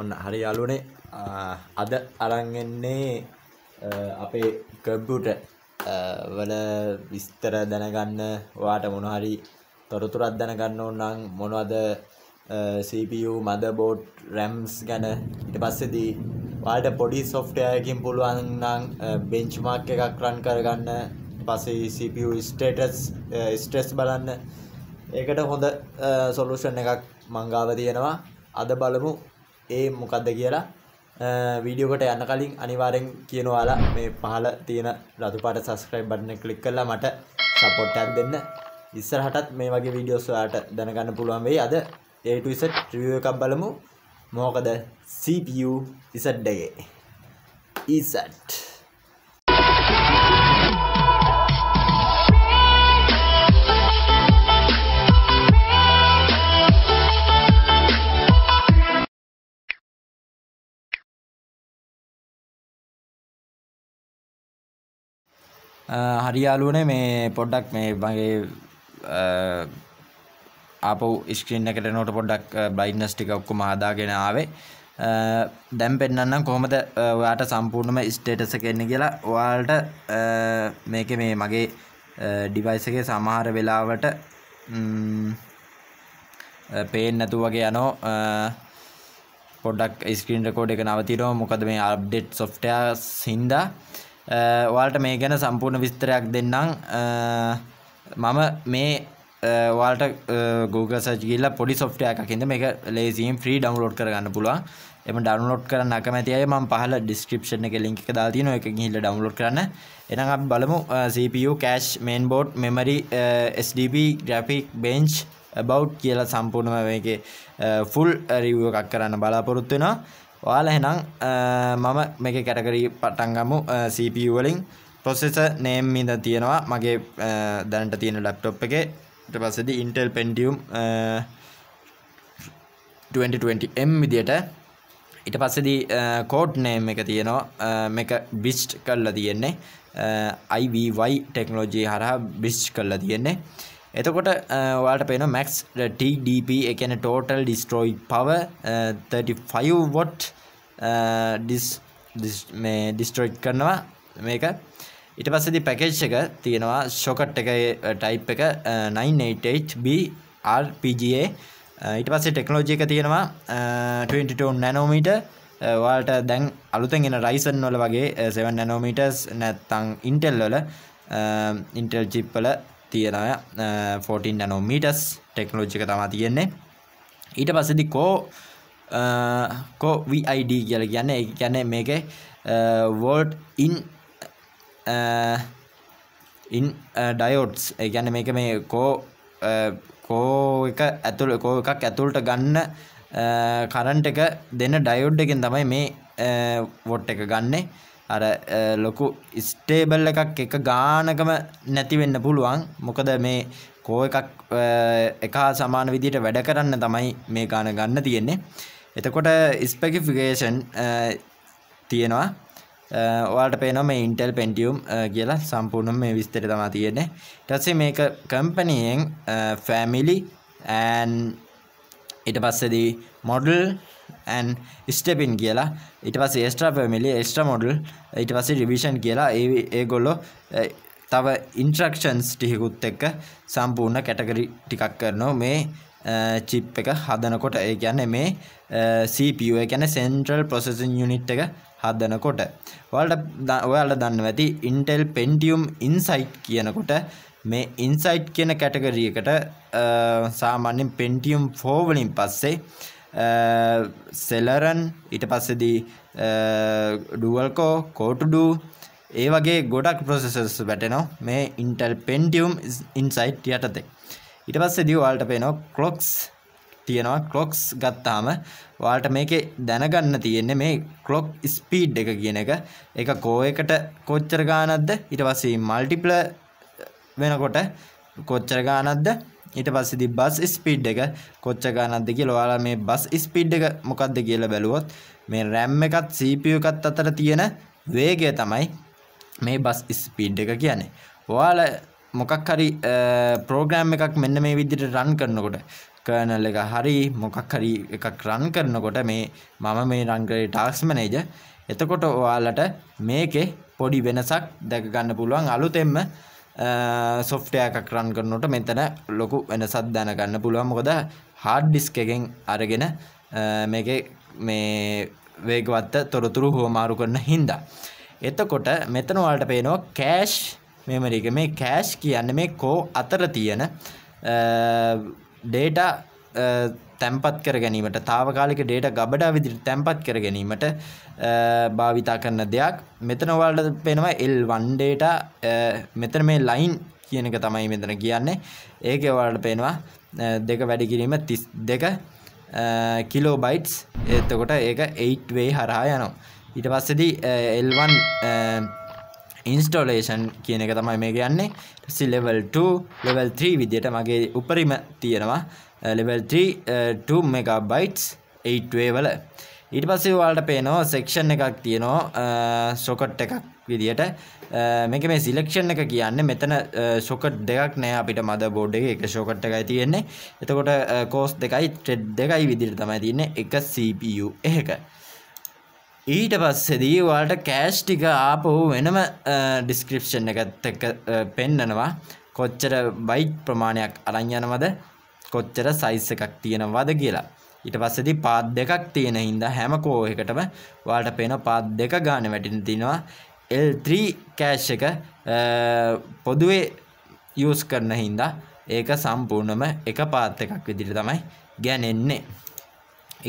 ඔන්න හරි යාලුවනේ අද අරන්ගන්නේ අපේ කම්පියුට වල විස්තර දැනගන්න වාට මොනහරි තොරතුරත් දැනගන්න ඕනම් මොනවද CPU මදබෝඩ් රැම්ස් ගැන ඉට පස්සෙදී වාට පොඩි සොෆ්ටයකින් පුළුවන්නම් බෙන්ච්මාක් එකක් රන් කරගන්න පසේ CPU ස්ටේටස් ස්ට්‍රෙස් බලන්න ඒකට හොඳ සොලුෂන් එකක් මංගාව තියෙනවා අද බලමු ඒ මොකක්ද කියලා වීඩියෝකට යන්න කලින් අනිවාරෙන් කියනවාලා මේ පහල තියෙන රතුපාට සස්ක්‍රයිබ් බටන කලික් කරලා මට සපොට්ටක් දෙන්න ඉස්සරහටත් මේ වගේ වීඩියෝස්වාට දැනගන්න පුළුවන් වෙයි අද ඒට ඉසට ්‍රිය එකක් බලමු මෝකද CPU ඉසට්ඩගේ ඊසට් හරියාලුවනේ මේ පොඩ්ඩක් මේ මගේ ආපෝ ස්ක්‍රීන් එකට නෝට පොඩ්ඩක් බ්‍රයිට්නස් ටික ඔක්කොම හදාගෙන ආවේ දැන් පෙන්වන්නම් කොහොමද ඔයාට සම්පූර්ණම ස්ටේටස් එක එන්නේ කියලා ඔයාලට මේකේ මේ මගේ ඩිවයිස් එකේ සමහර වෙලාවට පේන්නේ නැතුව වගේ යනෝ පොඩ්ඩක් ස්ක්‍රීන් රෙකෝඩ් එක නවතිනවා මොකද මේ අප්ඩේට් සොෆ්ට්වෙයාර්ස් හින්දා වාට මේ ගැන සම්පූර්ණ විස්තරයක් දෙන්නම් මම මේ වාට Google සච් ගිල්ල පොඩි සොෆ්ටය එකකින්ද මේක ලේසින් ්‍රී ඩවන්ලෝඩ් කරගන්න පුළුවන් එම ඩවන්ලෝඩ් කරන්න අකමැතිය ම පහල ඩිස්ක්‍රපෂන එක ලින්ක දාති නො එක හිල්ල ඩවන්ලෝඩ් කරන්න එනම් අප බලමු CPU cache main board memory SDB graphic bench බෞ් කියලා සම්පූර්ණම මේක ෆුල් රිවුවක් කරන්න බලාපොරොත්තුවෙනවා ඔයාල හෙනම් මම මේක කැටකරී පටන්ගමු සපවලින් පොස්සෙස නේම්මිද තියෙනවා මගේ දැනට තියෙන ලැප්ටොප් එක ට පස්සද ඉන්ටල් පෙන්ටියම් 2020M විදියට ඉට පස්සද කෝඩ් නේම් එක තියෙනවා මේක බිස්් කල්ලා තියෙන්නේ අයිවයි ටෙක්නෝජී හරහා බිස්් කල්ලා තියෙන්නේ එතකොට ඔයාලට පේනවා max TDP ඒ කියන්නේ total destroy power 35 watt dis මේ destroy කරනවා මේක ඊට පස්සේදී පැකේජ් එක තියෙනවා shocket එකේ type එක 988B RPGA ඊට පස්සේ ටෙක්නොලොජි එක තියෙනවා 22 nanometer වාලට දැන් අලුතෙන් එන රයිසන් වල වගේ 7 nanometers නැත්තම් Intel වල Intel chip වල තියරය 14 නෝමීටස් ටෙක්නෝජික තමා තියෙන්නේ ඊට පසදි කෝ කෝ VID කියල කියන්න ඒ කියැන මේක වෝඩ් ඉන් ඉන් ඩයෝට්ස් ඒ ගැන මේක මේ කෝ කෝ එක ඇතුළ කෝ එකක් ඇතුළට ගන්න කරන්ට එක දෙන ඩයෝඩ් එකෙන් තමයි මේ වොට් එක ගන්නේ අර ලොකු ස්ටේබල් එකක් එක ගානකම නැතිවෙන්න පුළුවන් මොකද මේ කෝ එකක් එක සමාන විදිහට වැඩ කරන්න තමයි මේ ගාන ගන්න තියෙන්නේ එතකොට ස්පෙකිෆිකේෂන් තියෙනවා ඔයාලට පේනවා මේ ඉන්ටෙල් පෙන්ටියුම් කියලා සම්පූර්ණයෙන් මේ විස්තර තමයි තියෙන්නේ. ඊට පස්සේ මේක කම්පැනියෙන් ෆැමිලි and ඊට පස්සේදී මොඩල් ඇන් ස්ටපින් කියලා ඉට පස ස්ට්‍ර පැමිලි ස්ට්‍ර මොඩල් ඊට පස රිවිෂන් කියලා ඒ ඒගොල්ලො තව ඉන්ට්‍රක්ෂන්ස් ටිහිකුත් එක්ක සම්පූර්ණ කැටගරි ටිකක් කරනවා මේ චිප් එක හදනකොට ඒ ගැන මේ සප ගැන සෙන්ට්‍රල් පොසෙසින් යුනිට් එක හදනකොට වල්ට ඔයාලට දන්න ඇති ඉන්ටෙල් පෙන්ටියුම් ඉන්සයිට් කියනකොට මේ ඉන්සයිට් කියන කැටගරියකට සාමාන්‍යෙන් පෙන්ටියුම් ෆෝවලින් පස්සේ සෙලරන් ඊට පස්සෙදී ඩුවල්කෝ කෝටුඩු ඒ වගේ ගොඩක් ප්‍රසෙසස් වැටනෝ මේ ඉන්ටල් පෙන්ටියම් ඉන්සයිට් යටතේ ඊට පස්සෙදී වාල්ට පේනෝ කලොක්ස් තියෙනවා කලොක්ස් ගත්තාම වාට මේක දැනගන්න තියෙන්නේ මේ කලොක් ස්පීඩ් එක කියන එක එක කෝ එකට කොච්චර ගානක්ද ඊට පස්සේ මල්ටිප්ල වෙනකොට කොච්චර ගානක්ද ඊට පස්සේ ඉතින් බස් ස්පීඩ් එක කොච්චර ගානක්ද කියලා ඔයාලා මේ බස් ස්පීඩ් එක මොකක්ද කියලා බැලුවොත් මේ RAM එකත් CPU එකත් අතර තියෙන වේගය තමයි මේ බස් ස්පීඩ් එක කියන්නේ. ඔයාලා මොකක් හරි ප්‍රෝග්‍රෑම් එකක් මෙන්න මේ විදිහට රන් කරනකොට කර්නල් එක හරි මොකක් හරි එකක් රන් කරනකොට මේ මම මේ රන් කරේ ටාස්ක් මැනේජර් එතකොට ඔයාලට මේකේ පොඩි වෙනසක් දැක ගන්න පුළුවන් අලුතෙන්ම සොෆ්ටය එකක් රන් කරනට මෙතන ලොකු වෙනසත් දැනගන්න පුළුවන් මොකද හාඩ් ඩිස්ක එකෙන් අරගෙන මේක මේ වේගවත්ත තොරතුරු හෝමාරු කරන හින්දා. එතකොට මෙතන වලට පේනවා කෑෂ් මෙමරික මේ කෑෂ් කියන්න මේ කෝ අතර තියෙන ඩේටා තැන්පත් කර ගැනීමට තාවකාලික ඩේට ගබඩා විදිට තැන්පත් කර ගැනීමට භාවිතා කරන දෙයක් මෙතනවල්ට පෙනවා එල් වන්ඩේට මෙතන මේ ලයින් කියන එක තමයි මෙතන කියන්නේ ඒක වලට පේනවා දෙක වැඩි කිරීම තිස් දෙක කිලෝබයිට්ස් එතකොට ඒක 8වේ හරහා යනවා ඊට පස්සෙදී එල්වන් ඉන්ස්ටෝලේෂන් කියන එක තමයි මේ කියන්නේ සි ලෙවල් 2 ලෙවල් 3 විදියට මගේ උපරිම තියෙනවා ලෙවල් 3 2 මෙගාබයිට්ස් 8 වේ වල ඊට පස්සේ ඔයාලට පේනවා සෙක්ෂන් එකක් තියෙනවා සොකට් එකක් විදියට මේක මේ සිලෙක්ෂන් එක කියන්නේ මෙතන සොකට් දෙකක් නෑ අපිට මද බෝඩ් එකේ එක සොකට් එකයි තියෙන්නේ එතකොට කෝස් දෙකයි ට්‍රෙඩ් දෙකයි විදිහට තමයි තියෙන්නේ එක CPU එකක ඊට පස්සෙදී ඔයාලට කෑෂ් ටික ආපහු වෙනම ඩිස්ක්‍රිප්ෂන් එකත් එක්ක පෙන්නනවා කොච්චර බයිට් ප්‍රමාණයක් අරන් යනවද කොච්චර සයිස් එකක් තියෙනවද කියලා. ඊට පස්සේදී පාත් දෙකක් තියෙන හින්දා හැම කෝ එකටම ඔයාලට පේන පාත් දෙක ගන්න වැටෙන තිනවා L3 කෑෂ් එක පොදුවේ යූස් කරන හින්දා ඒක සම්පූර්ණම එක පාත් එකක් විදිහට තමයි ගණන්නේ.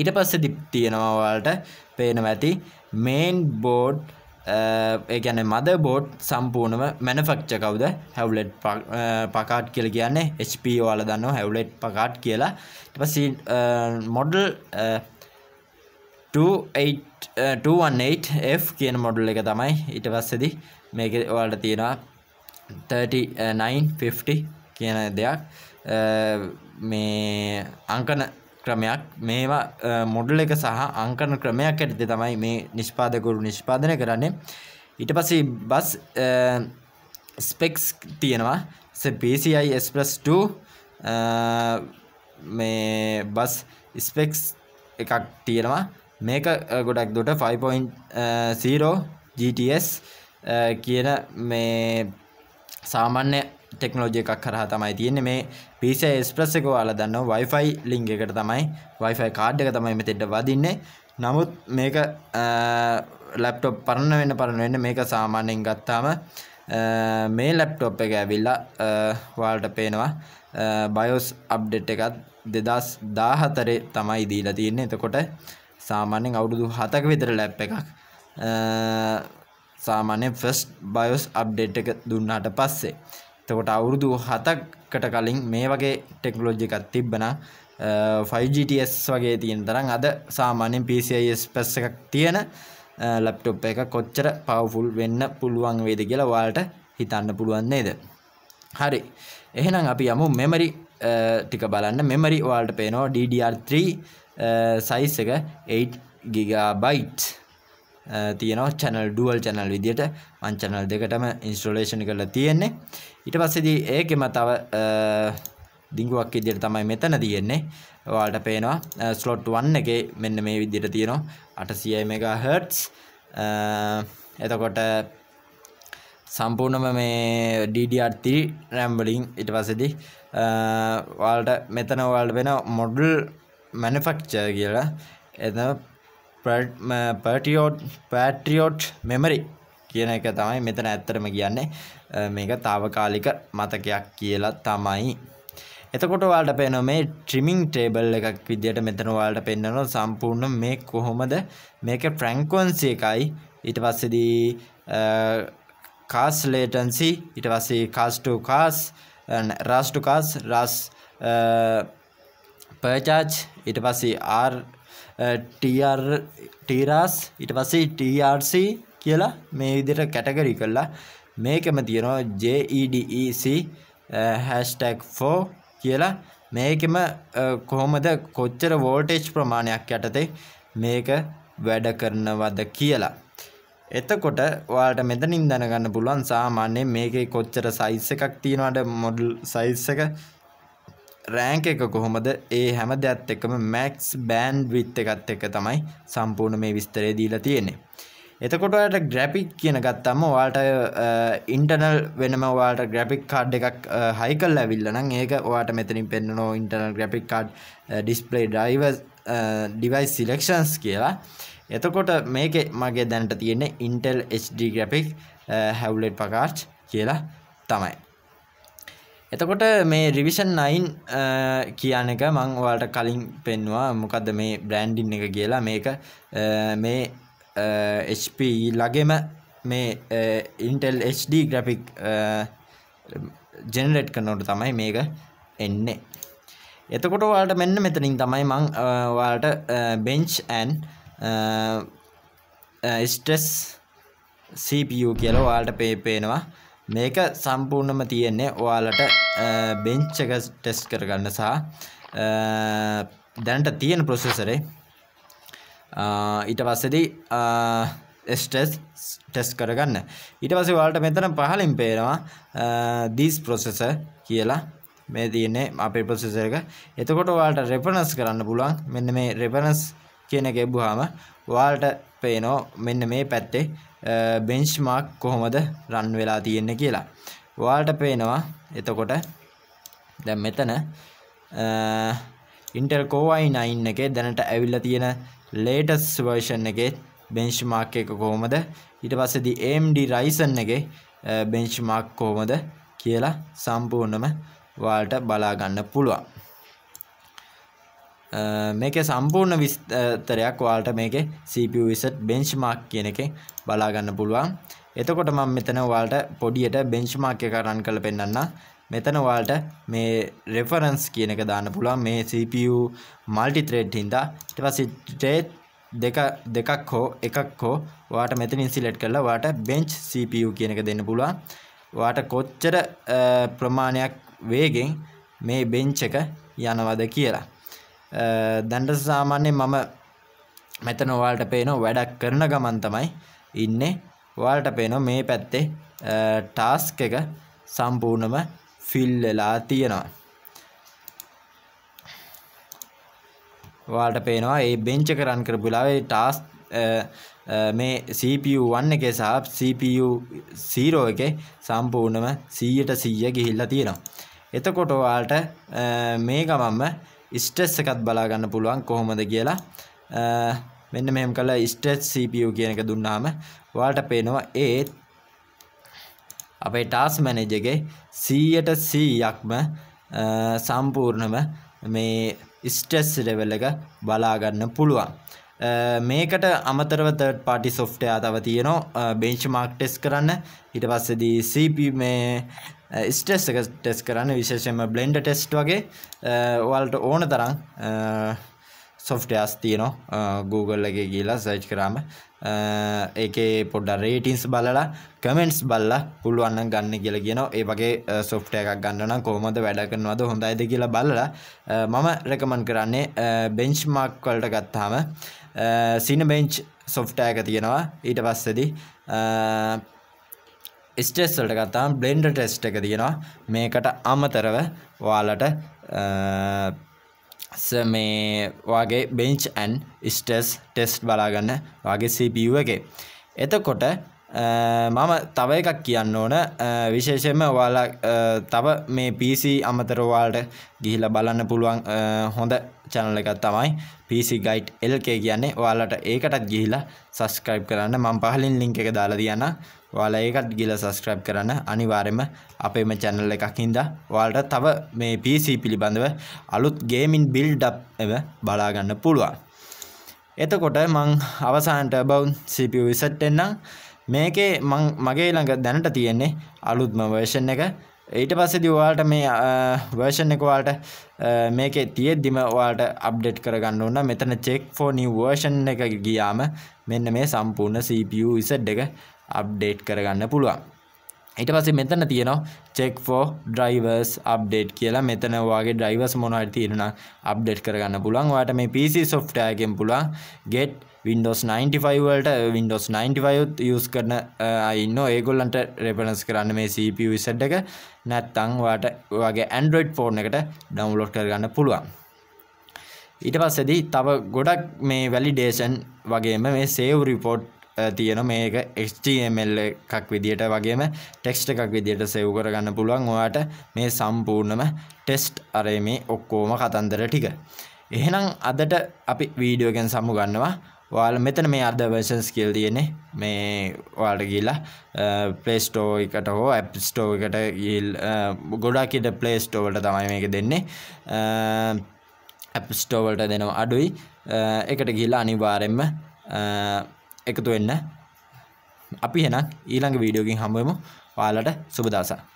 ඊට පස්සේදී තියෙනවා ඔයාලට පේනව ඇති මේන් බෝඩ් ඒගැන මද බෝඩ් සම්පූර්ණම මැනෆක්ච කවුද හැවලෙට් පකාට් කියල කියන්නේ HP වාල දන්න හැවලෙට් පකාට් කියලා පසි මොඩල් 218F කියන මොඩල් එක තමයි ඉට පස්සදි මේක ඔයාලට තියෙනවා 3950 කියන දෙයක් මේ අංකන ක්‍රමයක් මේවා මොඩල් එක සහ අංකන ක්‍රමයක් ඇටති තමයි මේ නිෂ්පාදකරු නිෂ්පාදනය කරන්නේ ඊට පස්සේ බස් ස්පෙක්ස් තියෙනවා PCIS plus 2 මේ බස් ස්පෙක්ස් එකක් තියෙනවා මේක ගොඩක් දුට 5.0 GTS කියන මේ සාමාන්‍ය ටෙක්නෝජය එකක් කරහ තමයි තියෙන මේ පිස ස්ප්‍රස් එක වාල දන්න වයිෆයි ලිංග එකට තමයි වයිෆයි කාඩ් එක තමයි මෙතෙට වදින්නේ නමුත් මේක ලැප්ටොප් පරණ වෙන පරණ වෙන්න මේක සාමාන්‍යයෙන් ගත්තාම මේ ලැප්ටොප් එක ඇවිල්ලා වාල්ට පේනවා බයෝස් අප්ඩෙට් එකත් දෙදස් දාහතරේ තමයි දීලා තියන්නේ එතකොට සාමාන්‍යෙන් අවුරුදු හතක විතර ලැප් එකක් සාමාන්‍ය ෆස්ට් බයෝස් අප්ඩේට් එක දුන්නාට පස්සේ තකොට අවුරුදු හතකට කලින් මේ වගේ ටෙක්නෝජි එකත් තිබ්බන 5GTS වගේ තියෙන තරම් අද සාමාන්‍යෙන් PCIS පැස් එකක් තියෙන ලැප්ටොප් එක කොච්චර පවෆුල් වෙන්න පුළුවන් වේද කියලා වාලට හිතන්න පුළුවන් නේද හරි එහෙනම් අපි යමු මෙමරි ටික බලන්න මෙමරි වාල්ට පේනවා DDR3 සයිස් එක 8 ගිගාබයිට් තියෙනවා channel dual channel විදියට මම channel දෙකටම installation කරලා තියෙන්නේ ඊට පස්සේදී ඒකෙම තව දිංගුවක් විදියට තමයි මෙතන තියෙන්නේ ඔයාලට පේනවා slot 1 එකේ මෙන්න මේ විදියට තියෙනවා 800 MHz එතකොට සම්පූර්ණම මේ DDR3 RAM වලින් ඊට පස්සේදී ඔයාලට මෙතන ඔයාලට වෙන model manufacturer කියලා එතන පටියෝට් පැට්‍රියෝට් මෙමරි කියන එක තමයි මෙතන ඇත්තරම කියන්නේ මේක තාවකාලික මතකයක් කියලා තමයි. එතකොට වාට පෙන මේ ට්‍රිමිං ටේබල් එකක් විදියට මෙතන වාට පෙන්න්නන සම්පූර්ණ මේ කොහොමද මේක ෆ්‍රැංකෝන්සි එකයි ඊට පස්සදී කාස් ලේටන්සි ඉට වස්සේ කාස්ටෝ කාස් රස්ටුකාස් රස් පර්චාච් ඉට පස්සේ ආර් ටීරාස් ඉට පස්සේ TRC කියලා මේ විදිට කැටගරි කරලා මේකම තියෙනවා JEDEC හැස්ටැක්ෆෝ කියලා මේකම කොහොමද කොච්චර වෝල්ටේජ් ප්‍රමාණයක් යටතේ මේක වැඩ කරනවද කියලා. එතකොට ඔයාලට මෙතනින් දැනගන්න පුළුවන් සාමාන්‍යයෙන් මේකේ කොච්චර සයිස් එකක් තියෙනවද මොඩල් සයිස් එක රෑංක එක කොහොමද ඒ හැම දෙයක් එකම මැක්ස් බෑන් විත් එකත් එක තමයි සම්පූර්ණ මේ විස්තරේ දීලා තියෙන්නේ. එතකොට ඔයාට ග්‍රැපික් කියන ගත්තම ඔයාට ඉන්ටර්නල් වෙනම ඔයාට ග්‍රැපික් කාඩ් එකක් හයි කරලා ඇවිල්ලා නම් ඒක ඔයාට මෙතනින් පෙන්නනෝ internal graphic card display drivers device selections කියලා. එතකොට මේක මගේ දැනට තියෙන්නේ ඉන්ටෙල් HD ග්‍රැපික් හැව්ලෙට් පකාච් කියලා තමයි. එතකොට මේ රිවිෂන් 9 කියන එක මං ඔයාලට කලින් පෙන්වා මොකක්ද මේ බ්‍රෑන්ඩින් එක කියලා මේක මේ HP ලගෙම මේ ඉන්ටෙල් HD ග්‍රැෆික් ජෙනරේට් කරනවට තමයි මේක එන්නේ එතකොට ඔයාලට මෙන්න මෙතනින් තමයි මං ඔයාලට බෙන්ච් ඇන් ස්ට්‍රෙස් CPU කියලා ඔයාලට පේනවා මේක සම්පූර්ණම තියෙන්නේ ඔයාලට බෙන්ච් එක ටෙස්ට් කරගන්න සහ දැනට තියෙන ප්‍රොසෙසරේ ඊට පස්සේදී ස්ටෙස් ටෙස්ට් කරගන්න ඊට පස්සේ ඔයාලට මෙතන පහලින් පේනවා this processor කියලා මේ තියෙන්නේ අපේ ප්‍රොසෙසර් එක. එතකොට ඔයාලට රෙෆරන්ස් කරන්න පුළුවන්. මෙන්න මේ රෙෆරන්ස් කියන එක ගෙබ්බුවාම ඔයාලට පේනවා මෙන්න මේ පැත්තේ බෙන්ච්මාක් කොහොමද රන් වෙලා තියෙන්නේ කියලා. ඔයාලට පේනවා එතකොට දැන් මෙතන Intel Core i9 එකේ දැනට ඇවිල්ලා තියෙන latest version එකේ benchmark එක කොහොමද ඊට පස්සේදී AMD Ryzen එකේ benchmark කොහොමද කියලා සම්පූර්ණම ඔයාලට බලා ගන්න පුළුවන්. මේක සම්පූර්ණ විස්තරයක් ඔයාලට මේකේ CPU reset benchmark කියන එකෙන් බලා ගන්න පුළුවන්. එතකොට මම මෙතන ඔයාලට පොඩියට benchmark එක run කරලා පෙන්නන්නම්. මෙතන ඔයාලට මේ reference කියන එක දාන්න පුළුවන් මේ CPU multi thread හින්දා. ඊට පස්සේ thread දෙක දෙකක් හෝ එකක් හෝ ඔයාට මෙතනින් select කරලා ඔයාට bench CPU කියන එක දෙන්න පුළුවන්. ඔයාට කොච්චර ප්‍රමාණයක් වේගෙන් මේ බෙන්ච් එක යනවද කියලා. දැන්ට සාමාන්‍යයෙන් මම මෙතන ඔයාලට පේනවා වැඩක් කරන ගමන් තමයි ඉන්නේ ඔයාලට පේනවා මේ පැත්තේ ටාස්ක් එක සම්පූර්ණම ෆිල් වෙලා තියෙනවා ඔයාලට පේනවා මේ බෙන්ච් එක රන් කරපු වෙලාවේ ටාස්ක් මේ CPU1 එකේ සහ CPU0 එකේ සම්පූර්ණම 100ට 100 ගිහිල්ලා තියෙනවා. එතකොට ඔයාලට මේ ගමන්ම ස්ටෙස් එකත් බලාගන්න පුළුවන් කොහොමද කියලා මෙන්න මෙහෙම කළා ස්ටෙස් CPU කියන එක දුන්නාම ඔයාලට පේනවා ඒ අපේ ටාස් මැනේජර් එකේ 100ට 100ක්ම සම්පූර්ණම මේ ස්ට්‍රෙස් ලෙවල් එක බලා ගන්න පුළුවන්. මේකට අමතරව third party software තව තියෙනවා benchmark test කරන්න. ඊට පස්සේදී CPU මේ ස්ටෙස් එක ටෙස් කරන්න විශේෂයෙන්ම බ්ලෙන්ඩ ටෙස්ට් වගේ වලට uh, ඕන තරම් සොෆ්ටයස් uh, තියනවා uh, Google එක කියලා සර්ච් කරාම ඒකේ පොඩ්ඩ රේටින්ස් බලලා කමෙන්ට්ස් බලලා පුළුවන් නම් ගන්න කියලා කියනවා. ඒ වගේ සොෆ්ට්වෙයාර් එකක් ගන්න නම් කොහොමද වැඩ කරනවද හොඳයිද කියලා බලලා මම රෙකමන්ඩ් කරන්නේ බෙන්ච්මාර්ක් වලට ගත්තාම Cinebench සොෆ්ට්වෙයාර් එක තියෙනවා. ඊට පස්සේදී ස්ටේස් වලට ගත්තාම බ්ලෙන්ඩර් ටෙස්ට් එක තියෙනවා මේකට අමතරව ඔයාලට මේ වගේ බෙන්ච් ඇන් ස්ටෙස් ටෙස්ට් බලාගන්න වගේ CPU එකේ එතකොට මම තව එකක් කියන්න ඕන විශේෂයෙන්ම ඔයාලා තව මේ PC අමතර ඔයාලට ගිහිලා බලන්න පුළුවන් හොඳ චැනල් එකක් තමයි PC Guide LK කියන්නේ. ඔයාලට ඒකටත් ගිහිලා subscribe කරන්න. මම පහලින් link එක දාලා තියන්න. ඔයාලා ඒකත් ගිහිලා subscribe කරන්න. අනිවාර්යයෙන්ම අපේම channel එකක් හින්දා ඔයාලට තව මේ PC පිළිබඳව අලුත් gaming build up එක බලා ගන්න පුළුවන්. එතකොට මං අවසානට about CPU reset එන්නම්. මේකේ මගේ ළඟ දැනට තියෙන්නේ අලුත්ම version එක ඊට පස්සේදී ඔයාලට මේ version එක ඔයාලට මේකේ තියෙද්දිම ඔයාලට අප්ඩේට් කරගන්න ඕන. මෙතන check for new version එක ගියාම මෙන්න මේ සම්පූර්ණ CPU reset එක අප්ඩේට් කරගන්න පුළුවන්. ඊට පස්සේ මෙතන තියෙනවා check for drivers update කියලා මෙතන ඔයාගේ drivers මොනවා හරි තියෙනවා update කරගන්න පුළුවන්. ඔයාට මේ PC software එකෙන් පුළුවන් get Windows 95 වලට Windows 95 use කරන අය ඉන්නෝ ඒගොල්ලන්ට reference කරන්න මේ CPU reset එක නැත්නම් ඔයාට ඔයාගේ Android phone එකට download කරගන්න පුළුවන්. ඊට පස්සේදී තව ගොඩක් මේ validation වගේම මේ save report තියෙන මේක HTML එකක් විදියට වගේම ටෙක්ස්ට එකක් විදියට සෙව් කරගන්න පුළුවන් ඔයාට මේ සම්පූර්ණම ටෙස්ට් අරේ මේ ඔක්කෝම කතන්දර ටික. එහෙනම් අදට අපි වීඩියෝගෙන් සමු ගන්නවා වාල මෙතන මේ අද වර්ෂන්ස් කියල් තියෙන්නේ මේ වාට ගිල්ලා පලේස්ටෝ එකට හෝ ඇප්ස්ටෝ එකට ගිල් ගොඩාකිට පලේස්ටෝවට තමයි මේක දෙන්නේ ඇප්ස්ටෝවලට දෙනවා අඩුයි එකට ගිල්ලා අනිවාරෙන්ම එකතු වෙන්න අපි එහෙනම් ඊළඟ වීඩියෝකින් හමුවෙමු ඔයාලට සුබ දවසක්